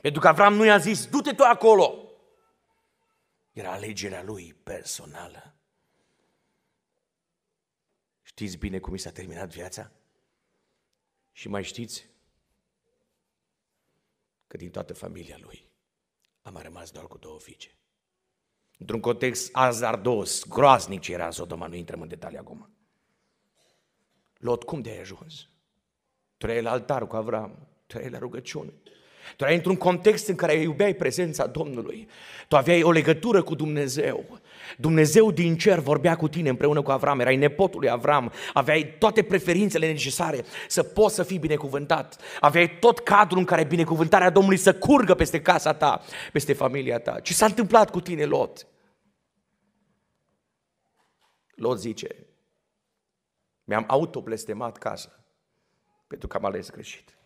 Pentru că Avram nu i-a zis, du-te tu acolo. Era alegerea lui personală. Știți bine cum i s-a terminat viața? Și mai știți că din toată familia lui a mai rămas doar cu două fiice. Într-un context azardos, groaznic ce era Sodoma, nu intrăm în detalii acum. Lot, cum de-ai ajuns? Trăiai la altar cu Avram, trăiai la rugăciune, tu erai într-un context în care iubeai prezența Domnului. Tu aveai o legătură cu Dumnezeu. Dumnezeu din cer vorbea cu tine împreună cu Avram, erai nepotul lui Avram, aveai toate preferințele necesare să poți să fii binecuvântat, aveai tot cadrul în care binecuvântarea Domnului să curgă peste casa ta, peste familia ta. Ce s-a întâmplat cu tine, Lot? Lot zice, mi-am autoblestemat casa pentru că am ales greșit.